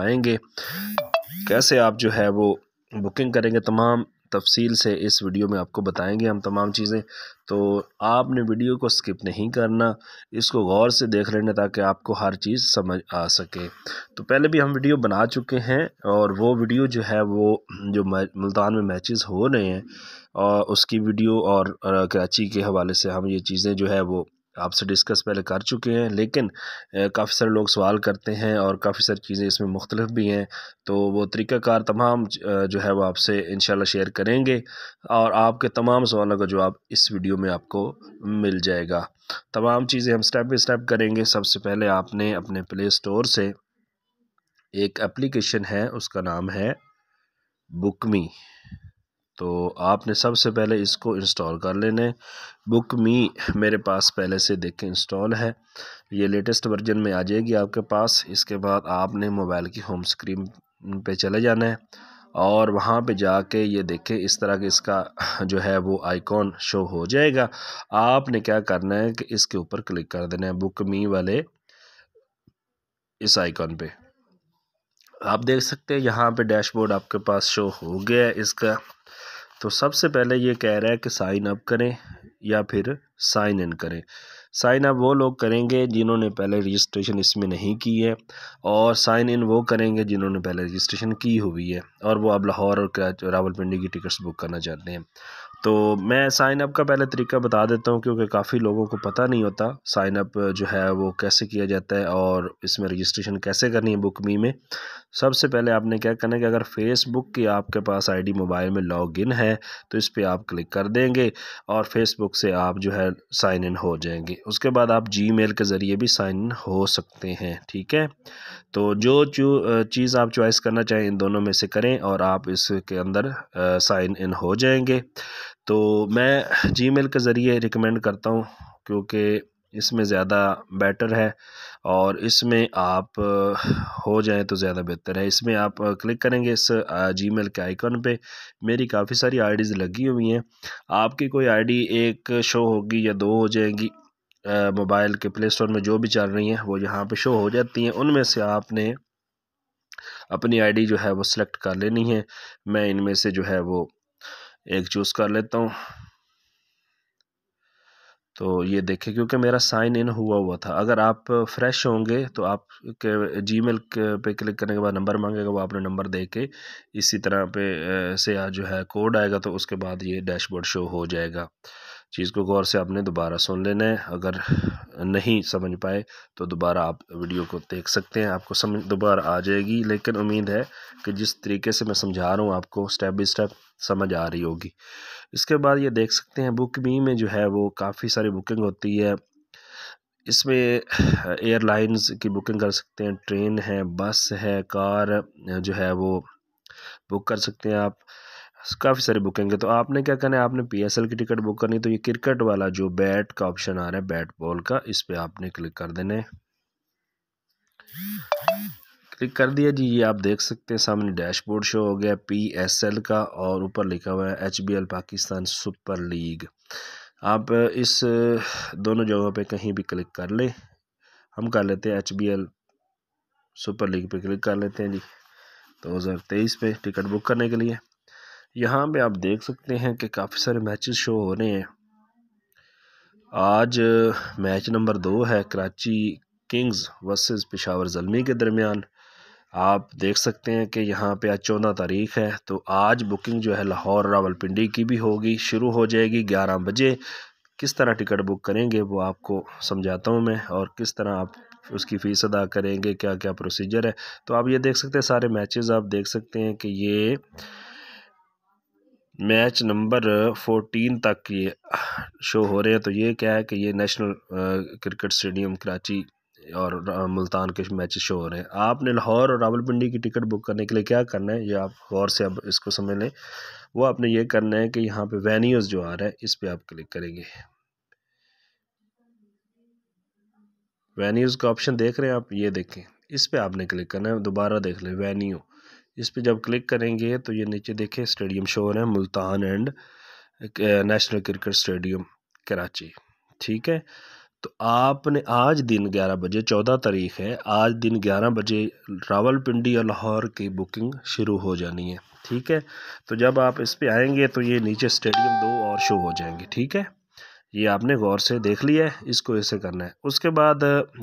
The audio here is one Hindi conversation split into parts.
पाएंगे कैसे आप जो है वो बुकिंग करेंगे तमाम तफसील से इस वीडियो में आपको बताएंगे हम तमाम चीज़ें तो आपने वीडियो को स्किप नहीं करना इसको गौर से देख लेना ताकि आपको हर चीज़ समझ आ सके तो पहले भी हम वीडियो बना चुके हैं और वो वीडियो जो है वो जो मुल्तान में मैचेस हो रहे हैं और उसकी वीडियो और कराची के हवाले से हम ये चीज़ें जो है वो आपसे डिस्कस पहले कर चुके हैं लेकिन काफ़ी सारे लोग सवाल करते हैं और काफ़ी सारी चीज़ें इसमें मुख्तलिफ भी हैं तो वो तरीक़ाकार तमाम जो है वो आपसे इन शेयर करेंगे और आपके तमाम सवालों का जवाब इस वीडियो में आपको मिल जाएगा तमाम चीज़ें हम स्टेप बाई स्टेप करेंगे सबसे पहले आपने अपने प्ले स्टोर से एक एप्लीकेशन है उसका नाम है बुकमी तो आपने सबसे पहले इसको इंस्टॉल कर लेना है बुक मी मेरे पास पहले से देख के इंस्टॉल है ये लेटेस्ट वर्जन में आ जाएगी आपके पास इसके बाद आपने मोबाइल की होम स्क्रीन पे चले जाना है और वहाँ पे जाके ये देखें इस तरह के इसका जो है वो आइकॉन शो हो जाएगा आपने क्या करना है कि इसके ऊपर क्लिक कर देना है बुक मी वाले इस आइकॉन पे आप देख सकते हैं यहाँ पे डैशबोर्ड आपके पास शो हो गया है इसका तो सबसे पहले ये कह रहा है कि साइन अप करें या फिर साइन इन करें साइन अप वो लोग करेंगे जिन्होंने पहले रजिस्ट्रेशन इसमें नहीं की है और साइन इन वो करेंगे जिन्होंने पहले रजिस्ट्रेशन की हुई है और वो अब लाहौर और रावलपिंडी की टिकट्स बुक करना चाहते हैं तो मैं साइनअप का पहले तरीका बता देता हूँ क्योंकि काफ़ी लोगों को पता नहीं होता साइनअप जो है वो कैसे किया जाता है और इसमें रजिस्ट्रेशन कैसे करनी है बुक मी में सबसे पहले आपने क्या करना है कि अगर फेसबुक की आपके पास आईडी मोबाइल में लॉगिन है तो इस पर आप क्लिक कर देंगे और फेसबुक से आप जो है साइन इन हो जाएंगे उसके बाद आप जी के ज़रिए भी साइन इन हो सकते हैं ठीक है तो जो चीज़ आप चॉइस करना चाहें इन दोनों में से करें और आप इसके अंदर साइन इन हो जाएंगे तो मैं जीमेल के ज़रिए रिकमेंड करता हूँ क्योंकि इसमें ज़्यादा बेटर है और इसमें आप हो जाएं तो ज़्यादा बेहतर है इसमें आप क्लिक करेंगे इस जीमेल के आइकन पे मेरी काफ़ी सारी आईडीज़ लगी हुई हैं आपकी कोई आईडी एक शो होगी या दो हो जाएगी मोबाइल के प्ले स्टोर में जो भी चल रही हैं वो यहाँ पे शो हो जाती हैं उनमें से आपने अपनी आईडी जो है वो सिलेक्ट कर लेनी है मैं इनमें से जो है वो एक चूज़ कर लेता हूँ तो ये देखें क्योंकि मेरा साइन इन हुआ हुआ था अगर आप फ्रेश होंगे तो आप के जी मेल पर क्लिक करने के बाद नंबर मांगेगा वो आपने नंबर दे के इसी तरह पे से जो है कोड आएगा तो उसके बाद ये डैशबोर्ड शो हो जाएगा चीज़ को गौर से आपने दोबारा सुन लेना है अगर नहीं समझ पाए तो दोबारा आप वीडियो को देख सकते हैं आपको समझ दोबारा आ जाएगी लेकिन उम्मीद है कि जिस तरीके से मैं समझा रहा हूँ आपको स्टेप बाई स्टेप समझ आ रही होगी इसके बाद ये देख सकते हैं बुक मी में जो है वो काफ़ी सारी बुकिंग होती है इसमें एयरलाइंस की बुकिंग कर सकते हैं ट्रेन है बस है कार जो है वो बुक कर सकते हैं आप काफ़ी सारी बुकिंग है तो आपने क्या करना है आपने पीएसएल की टिकट बुक करनी तो ये क्रिकेट वाला जो बैट का ऑप्शन आ रहा है बैट बॉल का इस पर आपने क्लिक कर देना है क्लिक कर दिया जी ये आप देख सकते हैं सामने डैशबोर्ड शो हो गया पीएसएल का और ऊपर लिखा हुआ है एचबीएल पाकिस्तान सुपर लीग आप इस दोनों जगहों पे कहीं भी क्लिक कर ले हम कर लेते हैं एचबीएल सुपर लीग पे क्लिक कर लेते हैं जी 2023 पे टिकट बुक करने के लिए यहाँ पे आप देख सकते हैं कि काफ़ी सारे मैचेस शो हो रहे हैं आज मैच नंबर दो है कराची किंग्स वर्सेस पेशावर जलमी के दरमियान आप देख सकते हैं कि यहाँ पे आज चौदह तारीख है तो आज बुकिंग जो है लाहौर रावलपिंडी की भी होगी शुरू हो जाएगी ग्यारह बजे किस तरह टिकट बुक करेंगे वो आपको समझाता हूँ मैं और किस तरह आप उसकी फ़ीस अदा करेंगे क्या क्या प्रोसीजर है तो आप ये देख सकते हैं सारे मैचेस आप देख सकते हैं कि ये मैच नंबर फोर्टीन तक ये शो हो रहे हैं तो ये क्या है कि ये नेशनल क्रिकेट स्टेडियम कराची और मुल्तान के मैच शो हो रहे हैं आपने लाहौर और रावलपिंडी की टिकट बुक करने के लिए क्या करना है ये आप गौर से अब इसको समझ लें वो आपने ये करना है कि यहाँ पे वेन्यूज़ जो आ रहा है इस पर आप क्लिक करेंगे वेन्यूज़ का ऑप्शन देख रहे हैं आप ये देखें इस पर आपने क्लिक करना है दोबारा देख लें वेन्यू इस पर जब क्लिक करेंगे तो ये नीचे देखें स्टेडियम शो हो रहे हैं Multan and national cricket stadium Karachi ठीक है तो आपने आज दिन 11 बजे 14 तारीख है आज दिन 11 बजे रावलपिंडी और लाहौर की बुकिंग शुरू हो जानी है ठीक है तो जब आप इस पर आएंगे तो ये नीचे स्टेडियम दो और शो हो जाएंगे ठीक है ये आपने गौर से देख लिया है इसको ऐसे करना है उसके बाद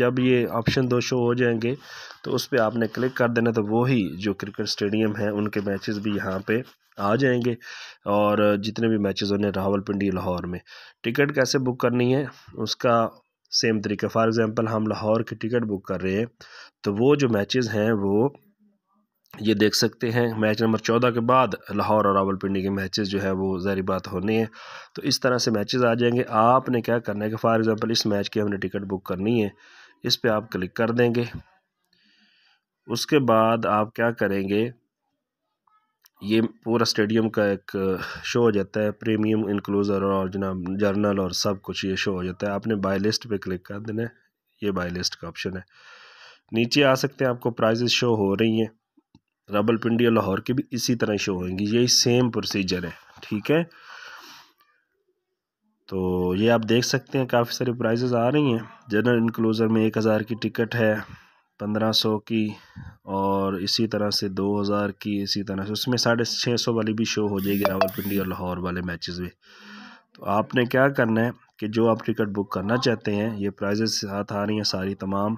जब ये ऑप्शन दो शो हो जाएंगे तो उस पर आपने क्लिक कर देना तो वही जो क्रिकेट स्टेडियम है उनके मैचेस भी यहाँ पे आ जाएंगे और जितने भी मैचेस होने रावलपिंडी लाहौर में टिकट कैसे बुक करनी है उसका सेम तरीक़ा फॉर एग्ज़ाम्पल हम लाहौर की टिकट बुक कर रहे हैं तो वो जो मैचेस हैं वो ये देख सकते हैं मैच नंबर चौदह के बाद लाहौर और रावलपिंडी के मैचेस जो है वो जहरी बात होने हैं तो इस तरह से मैचेस आ जाएंगे आपने क्या करना है कि फ़ार एग्ज़ाम्पल इस मैच की हमने टिकट बुक करनी है इस पर आप क्लिक कर देंगे उसके बाद आप क्या करेंगे ये पूरा स्टेडियम का एक शो हो जाता है प्रीमियम इंक्लूजर और जना जर्नल और सब कुछ ये शो हो जाता है आपने बाई लिस्ट पर क्लिक कर देना है ये बाई लिस्ट का ऑप्शन है नीचे आ सकते हैं आपको प्राइजेस शो हो रही हैं रावलपिंडी और लाहौर की भी इसी तरह शो होंगी यही सेम प्रोसीजर है ठीक है तो ये आप देख सकते हैं काफ़ी सारी प्राइजेज़ आ रही हैं जनरल इनकलोज़र में एक हज़ार की टिकट है पंद्रह सौ की और इसी तरह से दो हज़ार की इसी तरह से उसमें साढ़े छः सौ वाली भी शो हो जाएगी रावलपिंडी और लाहौर वाले मैचेस में तो आपने क्या करना है कि जो आप टिकट बुक करना चाहते हैं ये प्राइजेस साथ आ रही हैं सारी तमाम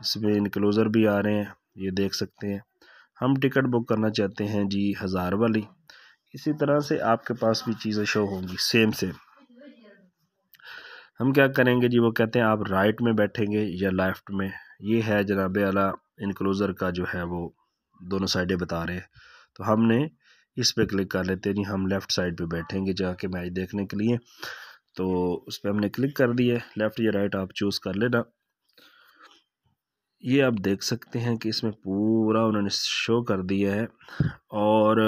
इसमें इनकलोज़र भी आ रहे हैं ये देख सकते हैं हम टिकट बुक करना चाहते हैं जी हज़ार वाली इसी तरह से आपके पास भी चीज़ें शो होंगी सेम सेम हम क्या करेंगे जी वो कहते हैं आप राइट में बैठेंगे या लेफ़्ट में ये है जनाब अला इनक्लोज़र का जो है वो दोनों साइडें बता रहे हैं तो हमने इस पर क्लिक कर लेते हैं जी हम लेफ़्ट साइड पे बैठेंगे जाके मैच देखने के लिए तो उस पर हमने क्लिक कर दिए लेफ़्ट या राइट आप चूज़ कर लेना ये आप देख सकते हैं कि इसमें पूरा उन्होंने शो कर दिया है और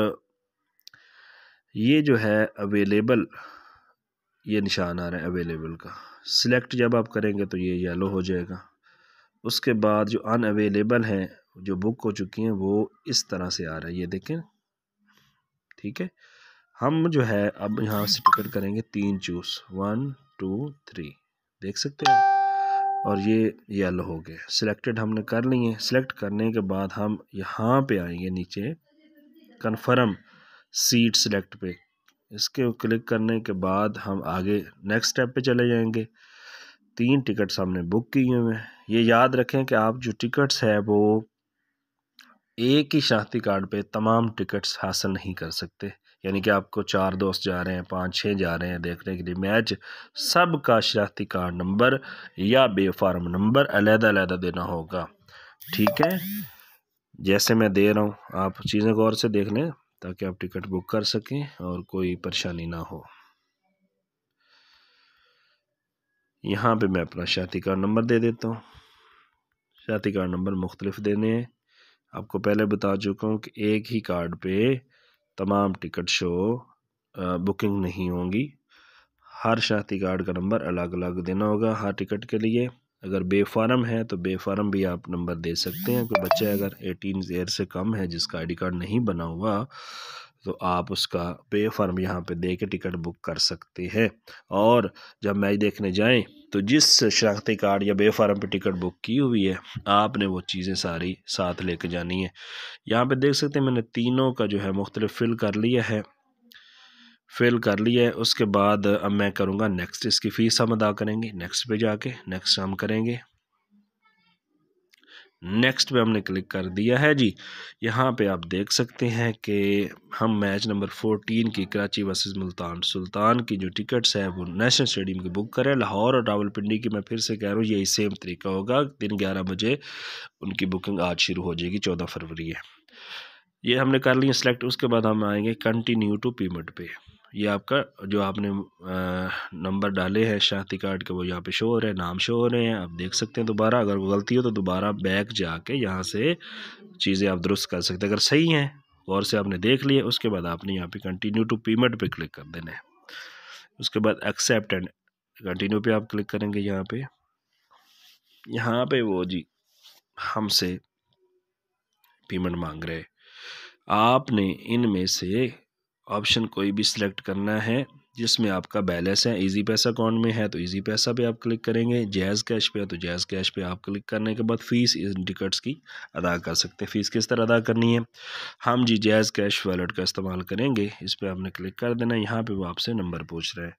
ये जो है अवेलेबल ये निशान आ रहा है अवेलेबल का सिलेक्ट जब आप करेंगे तो ये येलो हो जाएगा उसके बाद जो अन अवेलेबल हैं जो बुक हो चुकी हैं वो इस तरह से आ रहा है ये देखें ठीक है हम जो है अब यहाँ से टिकट करेंगे तीन चूस वन टू थ्री देख सकते हैं और ये येलो हो गए सिलेक्टेड हमने कर लिए सिलेक्ट करने के बाद हम यहाँ पे आएंगे नीचे कन्फर्म सीट सिलेक्ट पे इसके क्लिक करने के बाद हम आगे नेक्स्ट स्टेप पे चले जाएंगे तीन टिकट्स हमने बुक की हुए हैं ये याद रखें कि आप जो टिकट्स है वो एक ही शांति कार्ड पे तमाम टिकट्स हासिल नहीं कर सकते यानी कि आपको चार दोस्त जा रहे हैं पाँच छः जा रहे हैं देखने के लिए मैच सब का शराती कार्ड नंबर या बेफार्म नंबर अलहदा देना होगा ठीक है जैसे मैं दे रहा हूँ आप चीज़ें गौर से देख लें ताकि आप टिकट बुक कर सकें और कोई परेशानी ना हो यहाँ पे मैं अपना शाती कार्ड नंबर दे देता हूँ शाती कार्ड नंबर मुख्तलिफ देने हैं आपको पहले बता चुका हूँ कि एक ही कार्ड पे तमाम टिकट शो बुकिंग नहीं होंगी हर शाती कार्ड का नंबर अलग अलग देना होगा हर टिकट के लिए अगर बेफारम है तो बेफारम भी आप नंबर दे सकते हैं कोई बच्चा अगर एटीन ईयर से कम है जिसका आईडी कार्ड नहीं बना हुआ तो आप उसका पे फॉर्म यहाँ पे दे के टिकट बुक कर सकते हैं और जब मैच देखने जाएं तो जिस शनाख्ती कार्ड या बे फॉर्म पे टिकट बुक की हुई है आपने वो चीज़ें सारी साथ लेके जानी है यहाँ पे देख सकते हैं मैंने तीनों का जो है मुख्तलिफ फिल कर लिया है फिल कर लिया है उसके बाद अब मैं करूँगा नेक्स्ट इसकी फ़ीस हम अदा करेंगे नेक्स्ट पे जाके नेक्स्ट हम करेंगे नेक्स्ट पे हमने क्लिक कर दिया है जी यहाँ पे आप देख सकते हैं कि हम मैच नंबर फोर्टीन की कराची वर्सेस मुल्तान सुल्तान की जो टिकट्स हैं वो नेशनल स्टेडियम की बुक करें लाहौर और रावलपिंडी की मैं फिर से कह रहा हूँ यही सेम तरीका होगा दिन ग्यारह बजे उनकी बुकिंग आज शुरू हो जाएगी चौदह फरवरी है ये हमने कर लिया सेलेक्ट उसके बाद हम आएँगे कंटिन्यू टू पेमेंट पे ये आपका जो आपने नंबर डाले हैं शांति कार्ड के वो यहाँ पे शो हो रहे हैं नाम शो हो रहे हैं आप देख सकते हैं दोबारा अगर गलती हो तो दोबारा बैक जाके यहाँ से चीज़ें आप दुरुस्त कर सकते हैं अगर सही हैं गौर से आपने देख लिए उसके बाद आपने यहाँ पे कंटिन्यू टू पेमेंट पे क्लिक कर देना है उसके बाद एक्सेप्ट एंड कंटिन्यू पर आप क्लिक करेंगे यहाँ पर यहाँ पर वो जी हमसे पेमेंट मांग रहे आपने इनमें से ऑप्शन कोई भी सिलेक्ट करना है जिसमें आपका बैलेंस है इजी पैसा अकाउंट में है तो इजी पैसा पे आप क्लिक करेंगे जैज़ कैश पे है तो जैज़ कैश पे आप क्लिक करने के बाद फ़ीस टिकट्स की अदा कर सकते हैं फ़ीस किस तरह अदा करनी है हम जी जैज़ कैश वॉलेट का इस्तेमाल करेंगे इस पर आपने क्लिक कर देना है यहाँ पर वो आपसे नंबर पूछ रहे हैं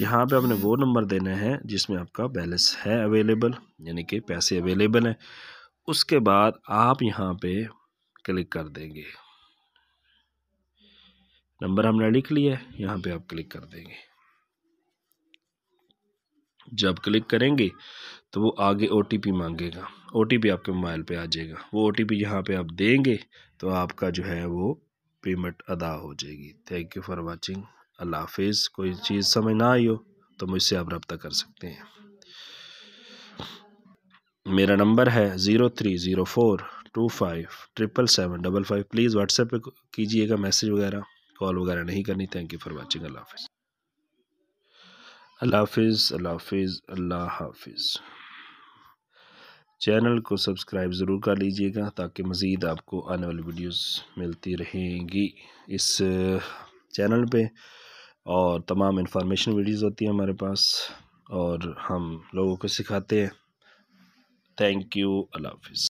यहाँ पर आपने वो नंबर देना है जिसमें आपका बैलेंस है अवेलेबल यानी कि पैसे अवेलेबल हैं उसके बाद आप यहाँ पर क्लिक कर देंगे नंबर हमने लिख लिया है यहाँ पे आप क्लिक कर देंगे जब क्लिक करेंगे तो वो आगे ओ मांगेगा ओ आपके मोबाइल पे आ जाएगा वो ओ टी पी यहाँ पर आप देंगे तो आपका जो है वो पेमेंट अदा हो जाएगी थैंक यू फॉर वाचिंग अल्लाह हाफिज़ कोई चीज़ समझ ना आई हो तो मुझसे आप रब्ता कर सकते हैं मेरा नंबर है zero three zero four two five triple seven double five please WhatsApp पे कीजिएगा मैसेज वगैरह कॉल वगैरह नहीं करनी थैंक यू फॉर वॉचिंग अल्लाह हाफिज़ अल्लाह हाफिज़ अल्लाह हाफिज़ अल्लाह हाफिज़ चैनल को सब्सक्राइब ज़रूर कर लीजिएगा ताकि मज़ीद आपको आने वाली वीडियोस मिलती रहेंगी इस चैनल पे और तमाम इन्फॉर्मेशन वीडियोस होती हैं हमारे पास और हम लोगों को सिखाते हैं थैंक यू अल्लाह हाफिज़